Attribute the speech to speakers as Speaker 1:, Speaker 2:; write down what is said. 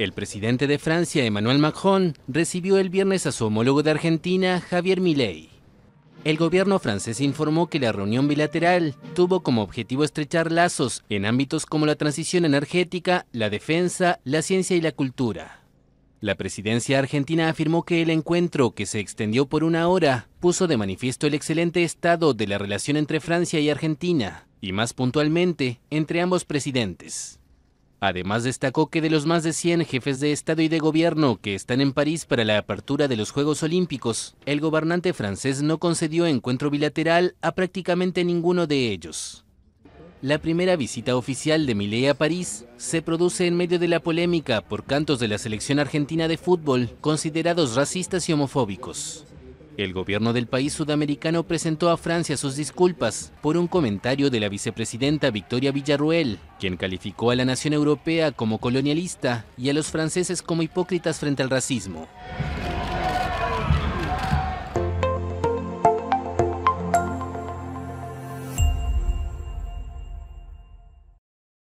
Speaker 1: El presidente de Francia, Emmanuel Macron, recibió el viernes a su homólogo de Argentina, Javier Milei. El gobierno francés informó que la reunión bilateral tuvo como objetivo estrechar lazos en ámbitos como la transición energética, la defensa, la ciencia y la cultura. La presidencia argentina afirmó que el encuentro, que se extendió por una hora, puso de manifiesto el excelente estado de la relación entre Francia y Argentina, y más puntualmente entre ambos presidentes. Además destacó que de los más de 100 jefes de Estado y de Gobierno que están en París para la apertura de los Juegos Olímpicos, el gobernante francés no concedió encuentro bilateral a prácticamente ninguno de ellos. La primera visita oficial de Milei a París se produce en medio de la polémica por cantos de la selección argentina de fútbol considerados racistas y homofóbicos. El gobierno del país sudamericano presentó a Francia sus disculpas por un comentario de la vicepresidenta Victoria Villarruel, quien calificó a la nación europea como colonialista y a los franceses como hipócritas frente al racismo.